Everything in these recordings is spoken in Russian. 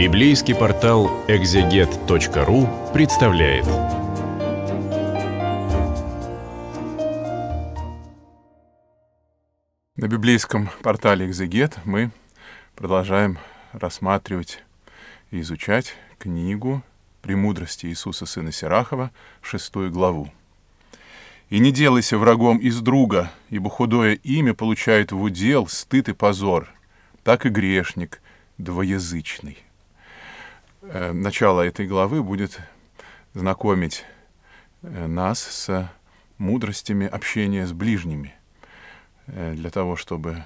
Библейский портал экзегет.ру представляет. На библейском портале «Экзегет» мы продолжаем рассматривать и изучать книгу «Премудрости Иисуса Сына Сирахова», шестую главу. «И не делайся врагом из друга, ибо худое имя получает в удел стыд и позор, так и грешник двоязычный» э, начало этой главы будет знакомить э, нас с мудростями общения с ближними, э, для того, чтобы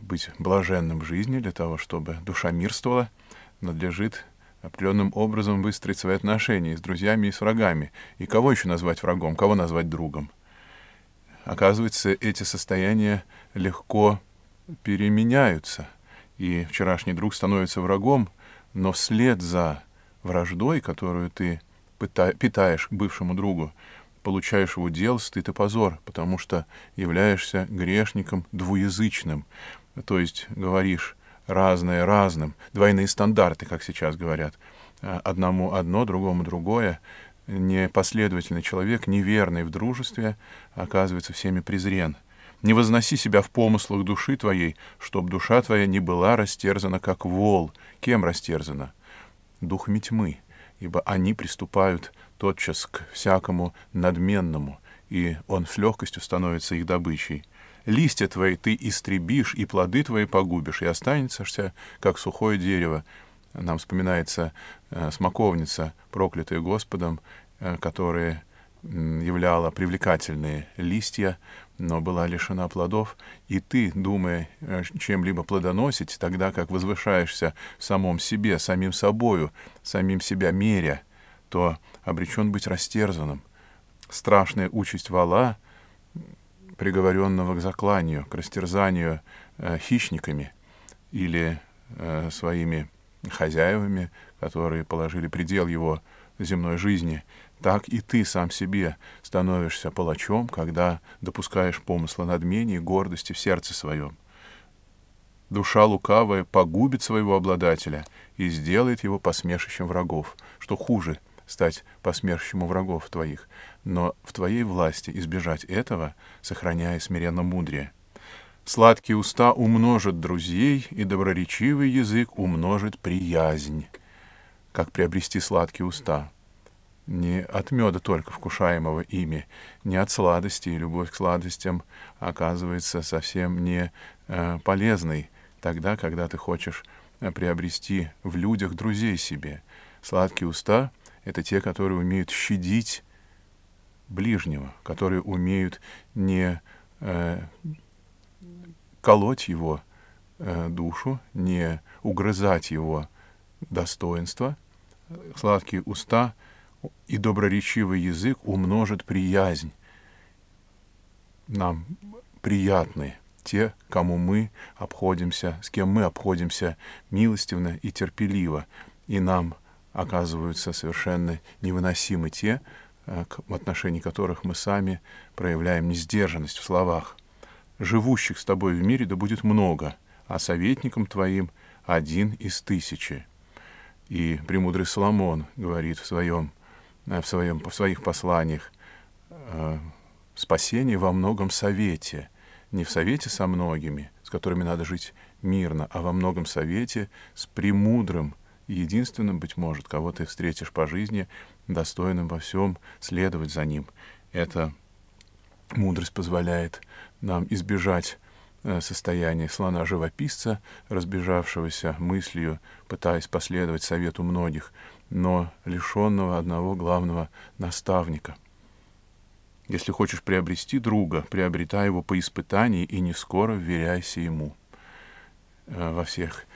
быть блаженным в жизни, для того, чтобы душа мирствовала, надлежит определенным образом выстроить свои отношения с друзьями и с врагами. И кого еще назвать врагом, кого назвать другом? Оказывается, эти состояния легко переменяются, и вчерашний друг становится врагом – но вслед за враждой, которую ты питаешь к бывшему другу, получаешь его дел стыд и позор, потому что являешься грешником двуязычным, то есть говоришь разное разным, двойные стандарты, как сейчас говорят, а, одному одно, другому другое, непоследовательный человек, неверный в дружестве, оказывается всеми презрен — не возноси себя в помыслах души твоей, чтоб душа твоя не была растерзана, как вол. Кем растерзана? Духами тьмы, ибо они приступают тотчас к всякому надменному, и он с легкостью становится их добычей. Листья твои ты истребишь, и плоды твои погубишь, и останешься, как сухое дерево. Нам вспоминается э, смоковница, проклятая Господом, э, которые являла привлекательные листья, но была лишена плодов, и ты, думая э, чем-либо плодоносить, тогда как возвышаешься в самом себе, самим собою, самим себя меря, то обречен быть растерзанным. Страшная участь вала, приговоренного к закланию, к растерзанию э, хищниками или э, своими хозяевами, которые положили предел его земной жизни — так и ты сам себе становишься палачом, когда допускаешь помысла надмения и гордости в сердце своем. Душа лукавая погубит своего обладателя и сделает его посмешищем врагов, что хуже стать посмешищем у врагов твоих, но в твоей власти избежать этого, сохраняя смиренно мудрее. Сладкие уста умножат друзей, и доброречивый язык умножит приязнь. Как приобрести сладкие уста? не от меда только вкушаемого ими, не от сладости, и любовь к сладостям оказывается совсем не э, полезной тогда, когда ты хочешь э, приобрести в людях друзей себе. Сладкие уста — это те, которые умеют щадить ближнего, которые умеют не э, колоть его душу, не угрызать его достоинство. Сладкие уста — и доброречивый язык умножит приязнь. Нам приятны те, кому мы обходимся, с кем мы обходимся милостивно и терпеливо, и нам оказываются совершенно невыносимы те, э, в отношении которых мы сами проявляем несдержанность в словах. «Живущих с тобой в мире да будет много, а советником твоим один из тысячи». И премудрый Соломон говорит в своем Э, в, своем, в своих посланиях. Э, спасение во многом совете. Не в совете со многими, с которыми надо жить мирно, а во многом совете с премудрым, единственным, быть может, кого ты встретишь по жизни, достойным во всем следовать за ним. Эта мудрость позволяет нам избежать э, состояние слона-живописца, разбежавшегося мыслью, пытаясь последовать совету многих, но лишенного одного главного наставника. Если хочешь приобрести друга, приобретай его по испытании и не скоро вверяйся ему. Э, во всех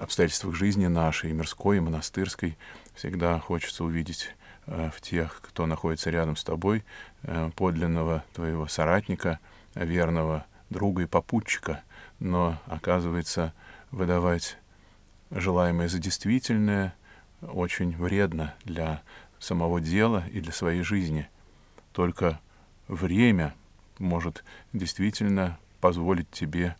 обстоятельствах жизни нашей, и мирской, и монастырской, всегда хочется увидеть э, в тех, кто находится рядом с тобой, э, подлинного твоего соратника, верного друга и попутчика, но, оказывается, выдавать желаемое за действительное — очень вредно для самого дела и для своей жизни. Только время может действительно позволить тебе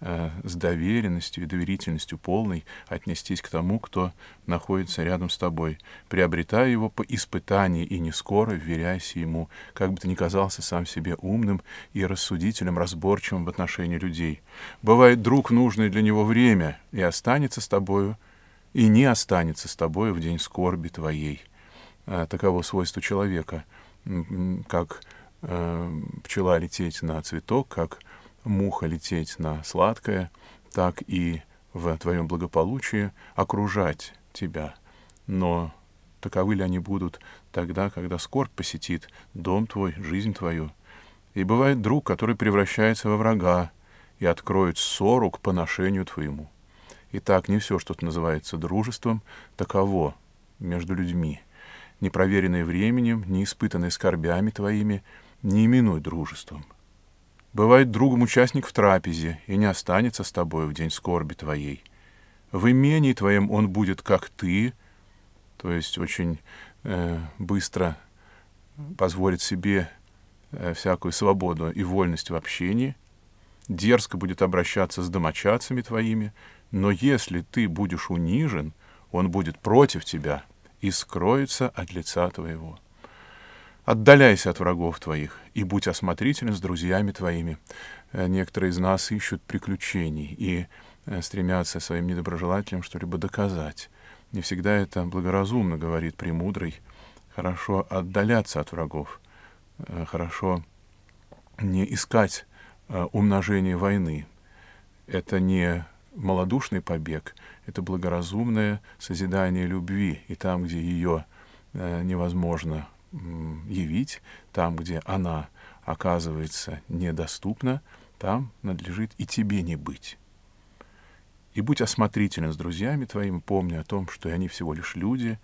э, с доверенностью и доверительностью полной отнестись к тому, кто находится рядом с тобой, приобретая его по испытанию и не скоро вверяясь ему, как бы ты ни казался сам себе умным и рассудителем, разборчивым в отношении людей. Бывает, друг нужный для него время и останется с тобою — и не останется с тобой в день скорби твоей. А, таково свойство человека, как э, пчела лететь на цветок, как муха лететь на сладкое, так и в твоем благополучии окружать тебя. Но таковы ли они будут тогда, когда скорбь посетит дом твой, жизнь твою? И бывает друг, который превращается во врага и откроет ссору к поношению твоему. Итак, не все, что называется дружеством, таково между людьми. Не проверенное временем, не испытанное скорбями твоими, не именуй дружеством. Бывает другом участник в трапезе и не останется с тобой в день скорби твоей. В имении твоем он будет, как ты, то есть очень э, быстро позволит себе э, всякую свободу и вольность в общении – дерзко будет обращаться с домочадцами твоими, но если ты будешь унижен, он будет против тебя и скроется от лица твоего. Отдаляйся от врагов твоих и будь осмотрителен с друзьями твоими. Э, некоторые из нас ищут приключений и э, стремятся своим недоброжелателям что-либо доказать. Не всегда это благоразумно, говорит премудрый. Хорошо отдаляться от врагов, э, хорошо не искать Э, умножение войны. Это не малодушный побег, это благоразумное созидание любви. И там, где ее э, невозможно явить, там, где она оказывается недоступна, там надлежит и тебе не быть. И будь осмотрителен с друзьями твоими, помни о том, что они всего лишь люди,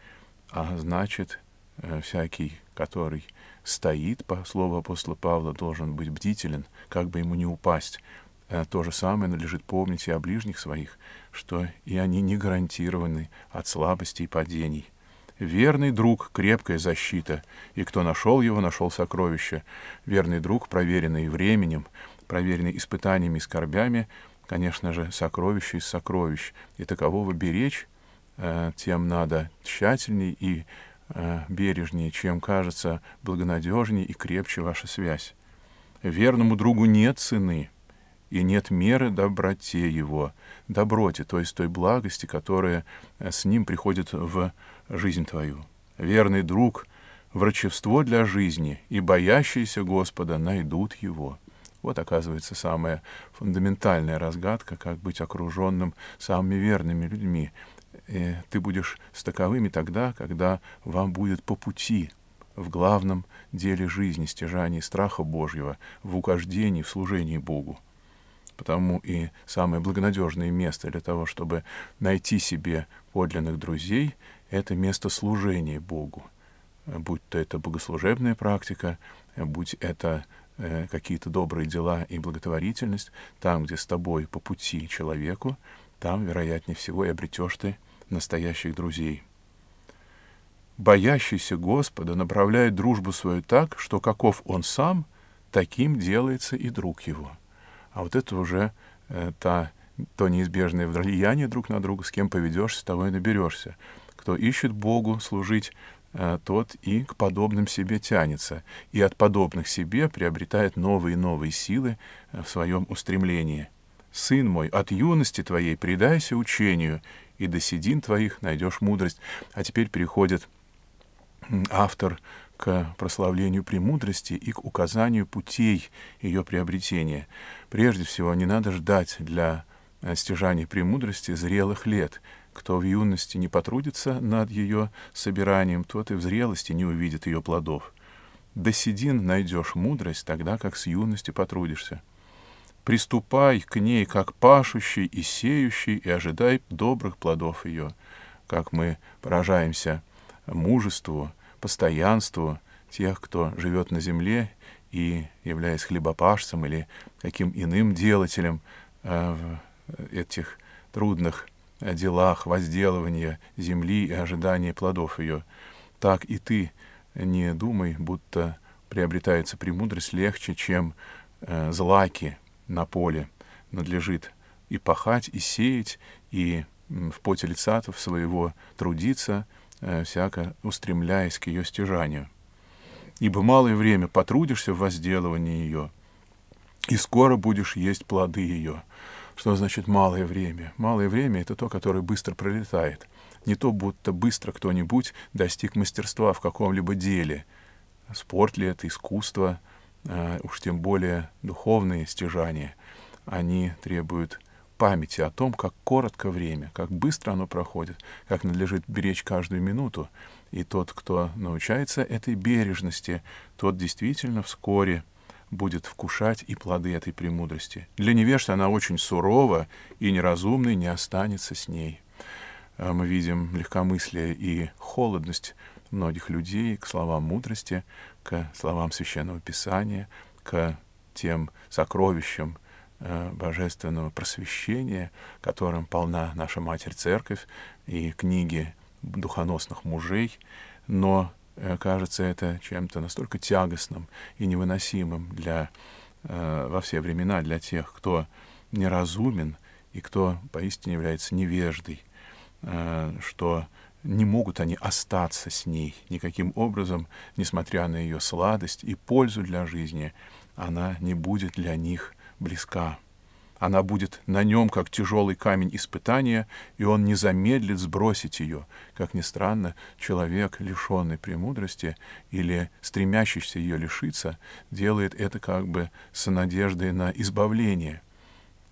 а значит, э, всякий который стоит, по слову апостола Павла, должен быть бдителен, как бы ему не упасть. Э, то же самое належит помнить и о ближних своих, что и они не гарантированы от слабостей и падений. Верный друг — крепкая защита, и кто нашел его, нашел сокровище. Верный друг, проверенный временем, проверенный испытаниями и скорбями, конечно же, сокровище из сокровищ. И такового беречь э, тем надо тщательней и Э, бережнее, чем кажется, благонадежнее и крепче ваша связь. Верному другу нет цены и нет меры доброте его, доброте, то есть той благости, которая э, с ним приходит в жизнь твою. Верный друг — врачевство для жизни, и боящиеся Господа найдут его. Вот, оказывается, самая фундаментальная разгадка, как быть окруженным самыми верными людьми, и э, ты будешь с таковыми тогда, когда вам будет по пути в главном деле жизни, стяжании страха Божьего, в ухождении, в служении Богу. Потому и самое благонадежное место для того, чтобы найти себе подлинных друзей, это место служения Богу. Будь то это богослужебная практика, будь это э, какие-то добрые дела и благотворительность, там, где с тобой по пути человеку, там, вероятнее всего, и обретешь ты настоящих друзей. Боящийся Господа направляет дружбу свою так, что каков он сам, таким делается и друг его. А вот это уже э, та, то неизбежное влияние друг на друга, с кем поведешься, того и наберешься. Кто ищет Богу служить, э, тот и к подобным себе тянется, и от подобных себе приобретает новые и новые силы э, в своем устремлении — Сын мой, от юности твоей предайся учению, и до седин твоих найдешь мудрость. А теперь переходит автор к прославлению премудрости и к указанию путей ее приобретения. Прежде всего, не надо ждать для э, стяжания премудрости зрелых лет. Кто в юности не потрудится над ее собиранием, тот и в зрелости не увидит ее плодов. До седин найдешь мудрость, тогда как с юности потрудишься. Приступай к ней, как пашущий и сеющий, и ожидай добрых плодов ее, как мы поражаемся мужеству, постоянству тех, кто живет на земле и, являясь хлебопашцем или каким иным делателем э, в этих трудных э, делах возделывания земли и ожидания плодов ее, так и ты не думай, будто приобретается премудрость легче, чем э, злаки, на поле надлежит и пахать, и сеять, и в поте лица своего трудиться, э, всяко устремляясь к ее стяжанию. Ибо малое время потрудишься в возделывании ее, и скоро будешь есть плоды ее. Что значит малое время? Малое время — это то, которое быстро пролетает. Не то, будто быстро кто-нибудь достиг мастерства в каком-либо деле. Спорт ли это, искусство, Э, уж тем более духовные стяжания, они требуют памяти о том, как коротко время, как быстро оно проходит, как надлежит беречь каждую минуту. И тот, кто научается этой бережности, тот действительно вскоре будет вкушать и плоды этой премудрости. Для невежд она очень сурова, и неразумный не останется с ней. Э, мы видим легкомыслие и холодность многих людей к словам мудрости, к словам Священного Писания, к тем сокровищам э, божественного просвещения, которым полна наша Матерь Церковь и книги духоносных мужей, но э, кажется это чем-то настолько тягостным и невыносимым для, э, во все времена для тех, кто неразумен и кто поистине является невеждой, что не могут они остаться с ней никаким образом, несмотря на ее сладость и пользу для жизни, она не будет для них близка. Она будет на нем, как тяжелый камень испытания, и он не замедлит сбросить ее. Как ни странно, человек, лишенный премудрости или стремящийся ее лишиться, делает это как бы с надеждой на избавление.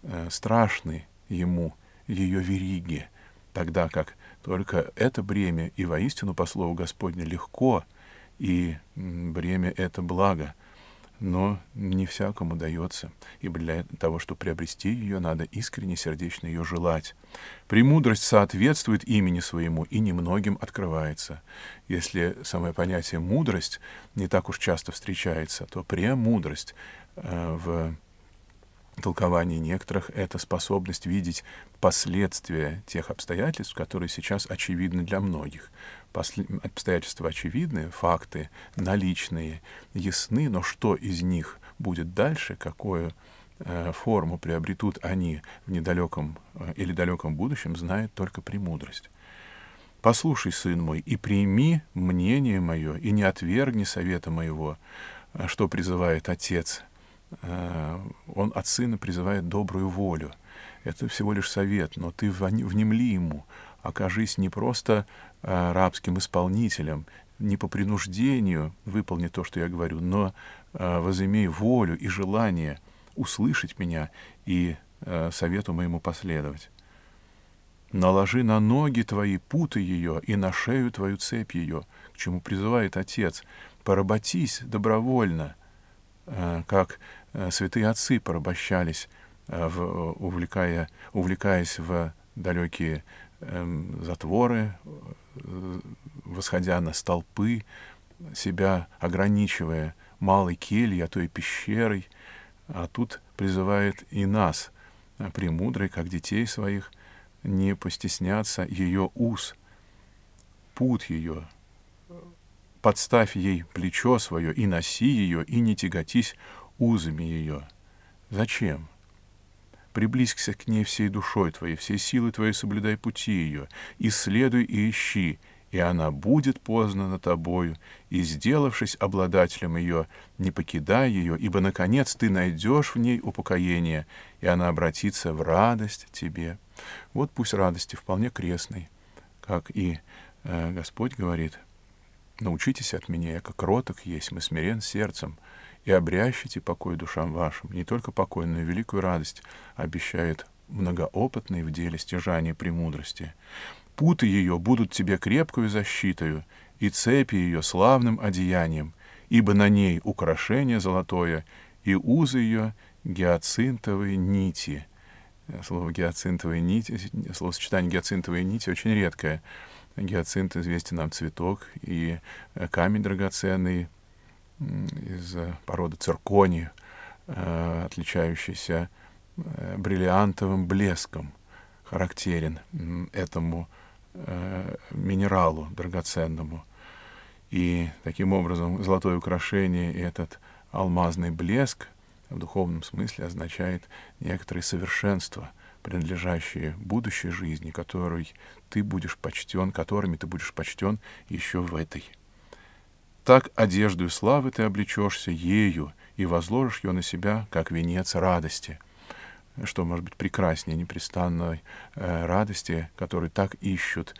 Э, Страшны ему ее вериги, тогда как только это бремя, и воистину, по слову Господне, легко, и бремя — это благо, но не всякому дается, ибо для того, чтобы приобрести ее, надо искренне сердечно ее желать. Премудрость соответствует имени своему и немногим открывается. Если самое понятие «мудрость» не так уж часто встречается, то премудрость э, в толковании некоторых это способность видеть последствия тех обстоятельств, которые сейчас очевидны для многих. После... Обстоятельства очевидны, факты наличные, ясны, но что из них будет дальше, какую э, форму приобретут они в недалеком э, или далеком будущем, знает только премудрость. «Послушай, сын мой, и прими мнение мое, и не отвергни совета моего, э, что призывает Отец, Э, он от сына призывает добрую волю. Это всего лишь совет, но ты внемли ему, окажись не просто э, рабским исполнителем, не по принуждению выполни то, что я говорю, но э, возымей волю и желание услышать меня и совету моему последовать. Наложи на ноги твои путы ее и на шею твою цепь ее, к чему призывает Отец. Поработись добровольно, как Э, святые отцы порабощались, э, в, э, увлекая, увлекаясь в далекие эм, затворы, восходя на столпы, себя ограничивая малой кельей, а то и пещерой. А тут призывает и нас, премудрый, как детей своих, не постесняться ее уз, пут ее, подставь ей плечо свое и носи ее, и не тяготись узами ее. Зачем? Приблизься к ней всей душой твоей, всей силой твоей соблюдай пути ее, исследуй и ищи, и она будет познана тобою, и, сделавшись обладателем ее, не покидай ее, ибо, наконец, ты найдешь в ней упокоение, и она обратится в радость тебе. Вот пусть радости вполне крестной, как и э, Господь говорит, «Научитесь от меня, я как роток есть, мы смирен сердцем» и обрящите покой душам вашим, не только покой, но и великую радость, обещает многоопытный в деле стяжания премудрости. Путы ее будут тебе крепкую защитою, и цепи ее славным одеянием, ибо на ней украшение золотое, и узы ее гиацинтовые нити. Слово гиацинтовые нити, словосочетание гиацинтовые нити очень редкое. Гиацинт известен нам цветок и камень драгоценный, из э, породы циркони, э, отличающийся э, бриллиантовым блеском, характерен этому минералу драгоценному. И таким образом золотое украшение и этот алмазный блеск в духовном смысле означает некоторые совершенства, принадлежащие будущей жизни, которой ты будешь почтен, которыми ты будешь почтен еще в этой. Так одеждой славы ты облечешься ею и возложишь ее на себя, как венец радости. Что может быть прекраснее непрестанной э, радости, которую так ищут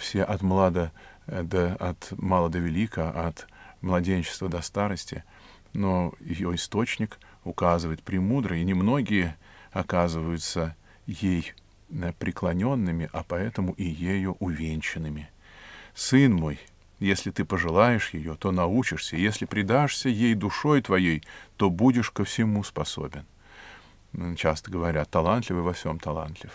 все от млада э, до, от мала до велика, от младенчества до старости, но ее источник указывает премудро, и немногие оказываются ей э, преклоненными, а поэтому и ею увенчанными. «Сын мой, если ты пожелаешь ее, то научишься, если предашься ей душой твоей, то будешь ко всему способен. Часто говорят, талантливый во всем талантлив.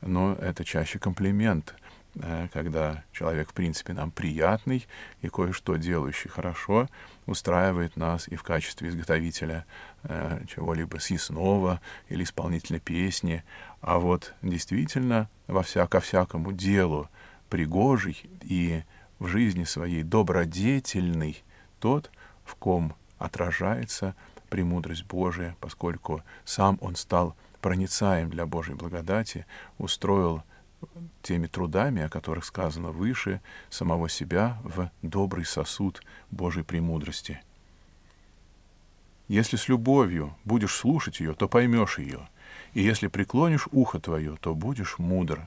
Но это чаще комплимент, э, когда человек, в принципе, нам приятный и кое-что делающий хорошо, устраивает нас и в качестве изготовителя э, чего-либо съестного или исполнителя песни. А вот действительно во всяко-всякому делу пригожий и в жизни своей добродетельный тот, в ком отражается премудрость Божия, поскольку сам он стал проницаем для Божьей благодати, устроил теми трудами, о которых сказано выше, самого себя в добрый сосуд Божьей премудрости. Если с любовью будешь слушать ее, то поймешь ее, и если преклонишь ухо твое, то будешь мудр.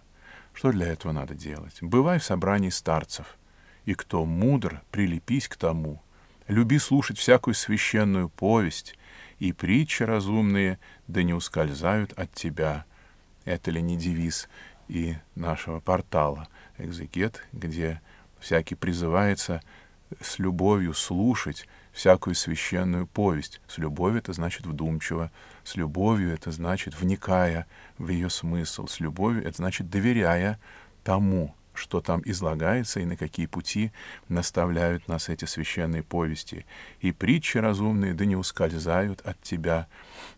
Что для этого надо делать? Бывай в собрании старцев — и кто мудр, прилепись к тому. Люби слушать всякую священную повесть, и притчи разумные да не ускользают от тебя. Это ли не девиз и нашего портала «Экзегет», где всякий призывается с любовью слушать всякую священную повесть. С любовью это значит вдумчиво, с любовью это значит вникая в ее смысл, с любовью это значит доверяя тому, что там излагается и на какие пути наставляют нас эти священные повести. И притчи разумные да не ускользают от тебя.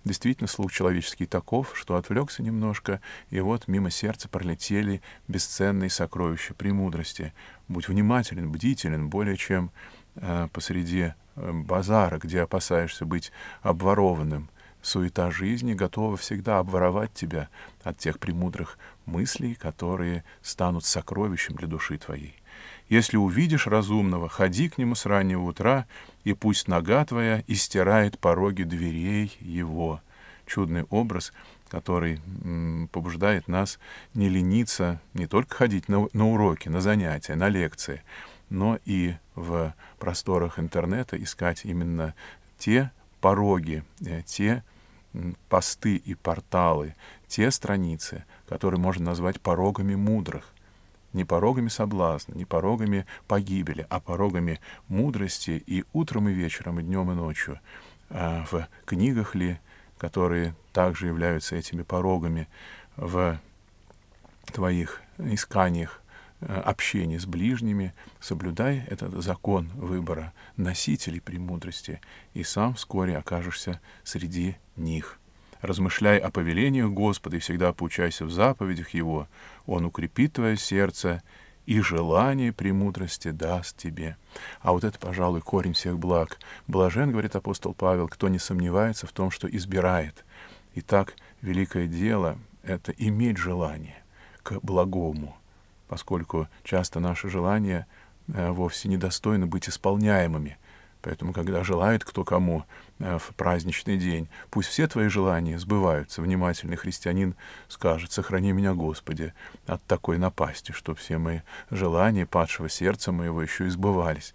Действительно, слух человеческий таков, что отвлекся немножко, и вот мимо сердца пролетели бесценные сокровища премудрости. Будь внимателен, бдителен, более чем э, посреди э, базара, где опасаешься быть обворованным суета жизни готова всегда обворовать тебя от тех премудрых мыслей, которые станут сокровищем для души твоей. Если увидишь разумного, ходи к нему с раннего утра, и пусть нога твоя истирает пороги дверей его». Чудный образ, который побуждает нас не лениться, не только ходить на, на уроки, на занятия, на лекции, но и в просторах интернета искать именно те пороги, э, те посты и порталы, те страницы, которые можно назвать порогами мудрых. Не порогами соблазна, не порогами погибели, а порогами мудрости и утром, и вечером, и днем, и ночью. А в книгах ли, которые также являются этими порогами, в твоих исканиях Э, общении с ближними, соблюдай этот закон выбора носителей премудрости, и сам вскоре окажешься среди них. Размышляй о повелениях Господа и всегда поучайся в заповедях Его. Он укрепит твое сердце и желание премудрости даст тебе. А вот это, пожалуй, корень всех благ. Блажен, говорит апостол Павел, кто не сомневается в том, что избирает. Итак, великое дело — это иметь желание к благому — поскольку часто наши желания э, вовсе недостойны быть исполняемыми. Поэтому, когда желает кто кому э, в праздничный день, пусть все твои желания сбываются. Внимательный христианин скажет, сохрани меня, Господи, от такой напасти, что все мои желания падшего сердца моего еще и сбывались.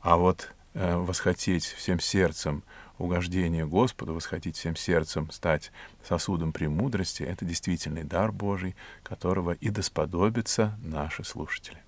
А вот э, восхотеть всем сердцем угождение Господу, восходить всем сердцем, стать сосудом премудрости, это действительный дар Божий, которого и досподобятся наши слушатели.